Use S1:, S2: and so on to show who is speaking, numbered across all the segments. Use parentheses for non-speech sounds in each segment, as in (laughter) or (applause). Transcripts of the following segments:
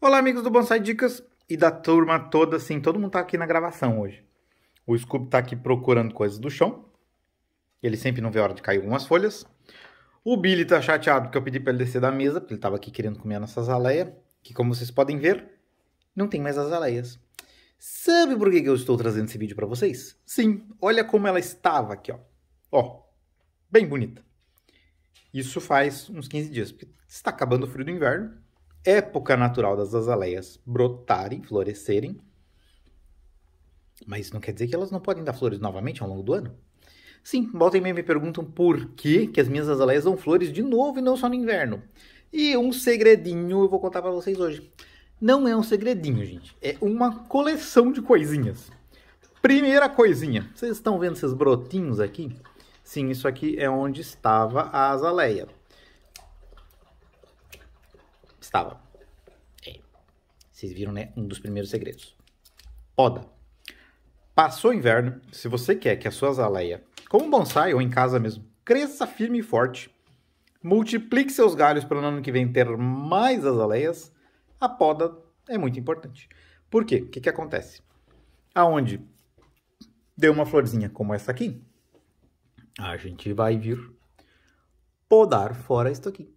S1: Olá, amigos do Bonsai Dicas e da turma toda, assim, todo mundo tá aqui na gravação hoje. O Scooby tá aqui procurando coisas do chão. Ele sempre não vê a hora de cair algumas folhas. O Billy tá chateado porque eu pedi para ele descer da mesa, porque ele tava aqui querendo comer a nossa azaleia, que como vocês podem ver, não tem mais azaleias. Sabe por que eu estou trazendo esse vídeo para vocês? Sim, olha como ela estava aqui, ó. Ó, bem bonita. Isso faz uns 15 dias, porque está acabando o frio do inverno época natural das azaleias brotarem, florescerem, mas não quer dizer que elas não podem dar flores novamente ao longo do ano. Sim, volta e meia me perguntam por que, que as minhas azaleias dão flores de novo e não só no inverno. E um segredinho eu vou contar para vocês hoje. Não é um segredinho, gente. É uma coleção de coisinhas. Primeira coisinha. Vocês estão vendo esses brotinhos aqui? Sim, isso aqui é onde estava a azaleia estava. É. Vocês viram, né? Um dos primeiros segredos. Poda. Passou o inverno, se você quer que a sua azaleia, como bonsai ou em casa mesmo, cresça firme e forte, multiplique seus galhos para no ano que vem ter mais azaleias, a poda é muito importante. Por quê? O que, que acontece? Aonde deu uma florzinha como essa aqui, a gente vai vir podar fora isso aqui.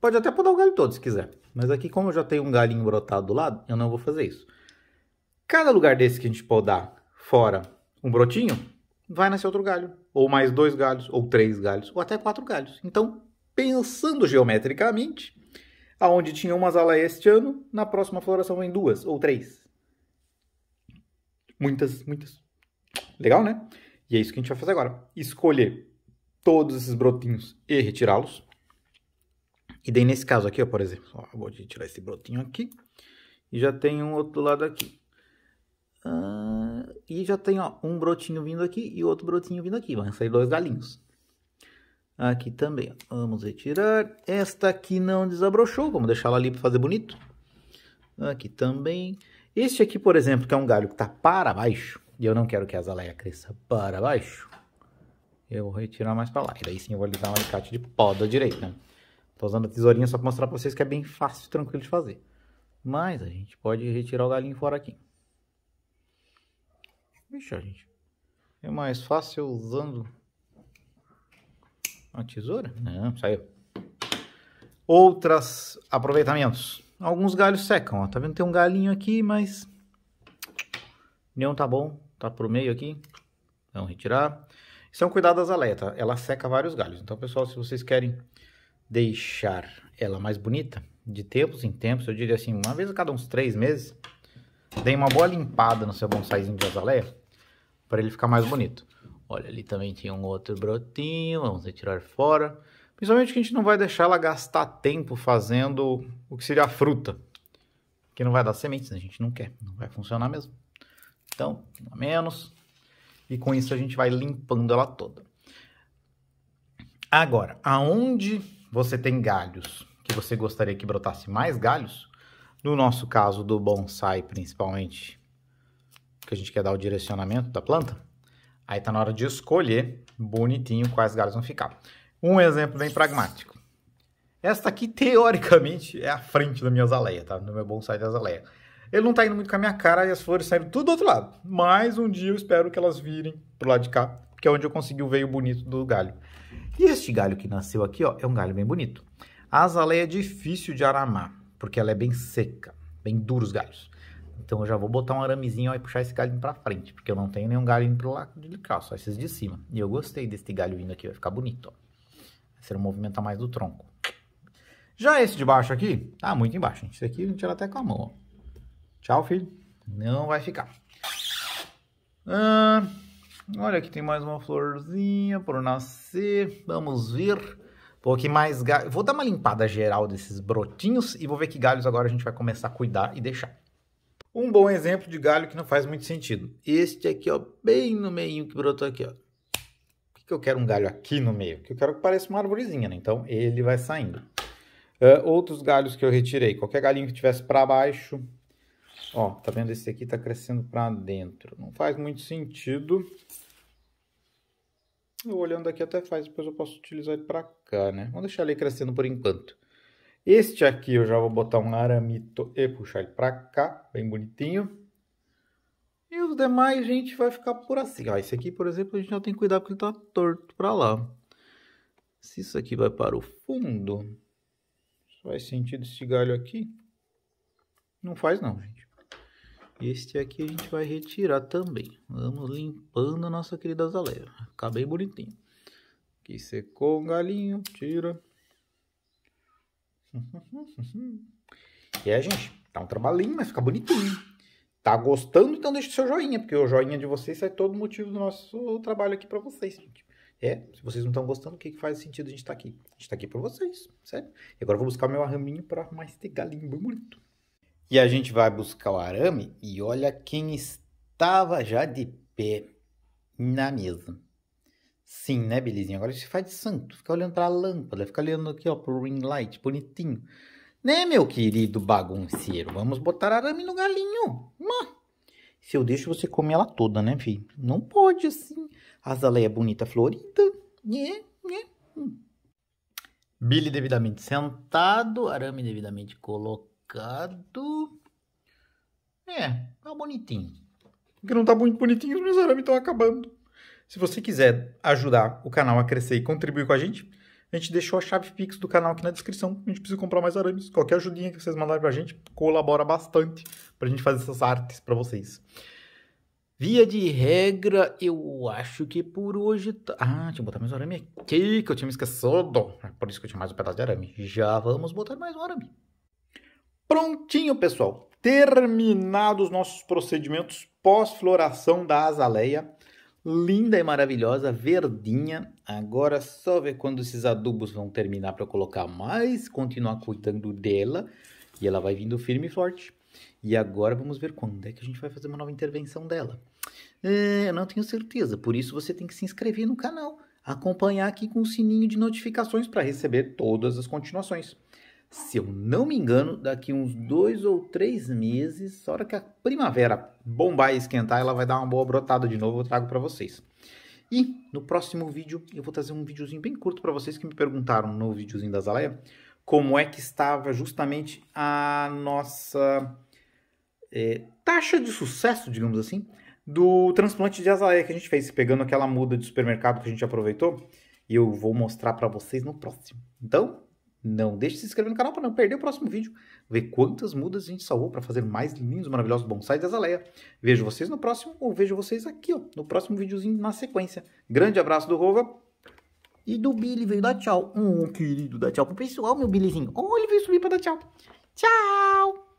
S1: Pode até podar o galho todo se quiser. Mas aqui, como eu já tenho um galinho brotado do lado, eu não vou fazer isso. Cada lugar desse que a gente podar fora um brotinho, vai nascer outro galho. Ou mais dois galhos, ou três galhos, ou até quatro galhos. Então, pensando geometricamente, aonde tinha uma sala este ano, na próxima floração vem duas ou três. Muitas, muitas. Legal, né? E é isso que a gente vai fazer agora. Escolher todos esses brotinhos e retirá-los. E daí nesse caso aqui, ó, por exemplo, ó, vou tirar esse brotinho aqui e já tem um outro lado aqui. Ah, e já tem ó, um brotinho vindo aqui e outro brotinho vindo aqui, vão sair dois galinhos. Aqui também, ó. vamos retirar. Esta aqui não desabrochou, vamos deixar ela ali para fazer bonito. Aqui também. Este aqui, por exemplo, que é um galho que está para baixo, e eu não quero que a azaleia cresça para baixo, eu vou retirar mais para lá. E daí sim eu vou lhe dar um alicate de poda direito né? Estou usando a tesourinha só para mostrar para vocês que é bem fácil e tranquilo de fazer. Mas a gente pode retirar o galinho fora aqui. Vixe, gente. É mais fácil usando a tesoura? Não, saiu. Outros aproveitamentos. Alguns galhos secam, ó. Tá vendo? Tem um galinho aqui, mas... Nenhum tá bom. Tá pro meio aqui. Então, retirar. Isso é um cuidado Ela seca vários galhos. Então, pessoal, se vocês querem deixar ela mais bonita, de tempos em tempos, eu diria assim, uma vez a cada uns três meses, dê uma boa limpada no seu bonsaizinho de azaleia, para ele ficar mais bonito. Olha, ali também tinha um outro brotinho, vamos retirar fora. Principalmente que a gente não vai deixar ela gastar tempo fazendo o que seria a fruta. Que não vai dar sementes, a gente não quer, não vai funcionar mesmo. Então, a menos. E com isso a gente vai limpando ela toda. Agora, aonde você tem galhos que você gostaria que brotasse mais galhos, no nosso caso do bonsai principalmente, que a gente quer dar o direcionamento da planta, aí tá na hora de escolher bonitinho quais galhos vão ficar. Um exemplo bem pragmático. Esta aqui, teoricamente, é a frente da minha azaleia, tá? No meu bonsai de azaleia. Ele não tá indo muito com a minha cara e as flores saem tudo do outro lado. Mas um dia eu espero que elas virem pro lado de cá que é onde eu consegui o veio bonito do galho. E este galho que nasceu aqui, ó, é um galho bem bonito. A azaleia é difícil de aramar, porque ela é bem seca, bem duros os galhos. Então eu já vou botar um aramezinho ó, e puxar esse galho para frente, porque eu não tenho nenhum galho indo pro lado de cá, só esses de cima. E eu gostei desse galho vindo aqui, vai ficar bonito, ó. Vai um movimento mais do tronco. Já esse de baixo aqui, tá muito embaixo, gente. Esse aqui a gente tira até com a mão, ó. Tchau, filho. Não vai ficar. Ahn... Olha, aqui tem mais uma florzinha por nascer. Vamos ver. Pô, que mais Vou dar uma limpada geral desses brotinhos e vou ver que galhos agora a gente vai começar a cuidar e deixar. Um bom exemplo de galho que não faz muito sentido. Este aqui, ó, bem no meio que brotou aqui, ó. Por que eu quero um galho aqui no meio? Porque eu quero que pareça uma arvorezinha, né? Então ele vai saindo. Uh, outros galhos que eu retirei. Qualquer galinho que tivesse para baixo, Ó, tá vendo? Esse aqui tá crescendo para dentro. Não faz muito sentido. Eu olhando aqui até faz, depois eu posso utilizar ele para cá, né? Vamos deixar ele crescendo por enquanto. Este aqui eu já vou botar um aramito e puxar ele para cá, bem bonitinho. E os demais, gente, vai ficar por assim. Ó, esse aqui, por exemplo, a gente já tem que cuidar porque ele tá torto para lá. Se isso aqui vai para o fundo, faz sentido esse galho aqui? Não faz não, gente. Este aqui a gente vai retirar também. Vamos limpando a nossa querida azaleia. Fica bem bonitinho. Aqui secou o galinho, tira. (laughs) E é, gente, dá tá um trabalhinho, mas fica bonitinho. Tá gostando? Então deixa o seu joinha, porque o joinha de vocês é todo motivo do nosso trabalho aqui para vocês, gente. É, se vocês não estão gostando, o que, que faz sentido a gente estar tá aqui? A gente tá aqui pra vocês, certo? E agora eu vou buscar meu arraminho para ter galinho bem bonito. E a gente vai buscar o arame e olha quem estava já de pé na mesa. Sim, né, belezinha? Agora se faz de santo, fica olhando para a lâmpada, fica olhando aqui, ó, pro ring light, bonitinho. Né, meu querido bagunceiro? Vamos botar arame no galinho. Se eu deixo você comer ela toda, né, filho? Não pode assim. A azaleia é bonita florida. Né, né? Hum. Billy devidamente sentado, arame devidamente colocado complicado. É, tá bonitinho. Porque não tá muito bonitinho, os meus arames estão acabando. Se você quiser ajudar o canal a crescer e contribuir com a gente, a gente deixou a chave Pix do canal aqui na descrição. A gente precisa comprar mais arames. Qualquer ajudinha que vocês mandarem pra gente colabora bastante pra gente fazer essas artes para vocês. Via de regra, eu acho que por hoje. Tá... Ah, tinha que botar mais um arame aqui que eu tinha me esquecido. É por isso que eu tinha mais um pedaço de arame. Já vamos botar mais um arame. Prontinho, pessoal. Terminados nossos procedimentos pós-floração da azaleia. Linda e maravilhosa, verdinha. Agora só ver quando esses adubos vão terminar para colocar mais, continuar cuidando dela. E ela vai vindo firme e forte. E agora vamos ver quando é que a gente vai fazer uma nova intervenção dela. É, eu não tenho certeza, por isso você tem que se inscrever no canal, acompanhar aqui com o sininho de notificações para receber todas as continuações se eu não me engano, daqui uns dois ou três meses, a hora que a primavera bombar e esquentar, ela vai dar uma boa brotada de novo, eu trago para vocês. E no próximo vídeo eu vou trazer um videozinho bem curto para vocês que me perguntaram no videozinho da Azaleia como é que estava justamente a nossa é, taxa de sucesso, digamos assim, do transplante de Azaleia que a gente fez, pegando aquela muda de supermercado que a gente aproveitou. E eu vou mostrar para vocês no próximo. Então, não deixe de se inscrever no canal para não perder o próximo vídeo. Ver quantas mudas a gente salvou para fazer mais lindos, maravilhosos bonsais da Azaleia. Vejo vocês no próximo, ou vejo vocês aqui, ó, no próximo videozinho na sequência. Grande abraço do Rova E do Billy veio dar tchau. um querido, dá tchau pro pessoal, meu Billyzinho. olha ele veio subir para dar tchau. Tchau!